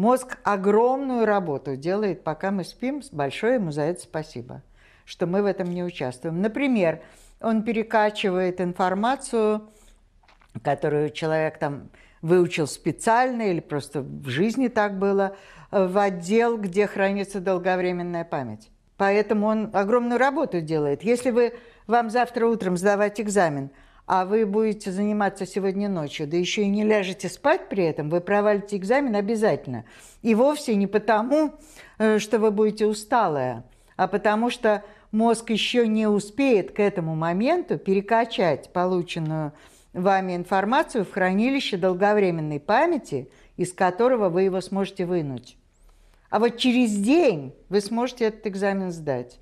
Мозг огромную работу делает, пока мы спим. Большое ему за это спасибо, что мы в этом не участвуем. Например, он перекачивает информацию, которую человек там выучил специально или просто в жизни так было, в отдел, где хранится долговременная память. Поэтому он огромную работу делает. Если вы, вам завтра утром сдавать экзамен – а вы будете заниматься сегодня ночью, да еще и не ляжете спать при этом, вы провалите экзамен обязательно. И вовсе не потому, э, что вы будете усталая, а потому что мозг еще не успеет к этому моменту перекачать полученную вами информацию в хранилище долговременной памяти, из которого вы его сможете вынуть. А вот через день вы сможете этот экзамен сдать.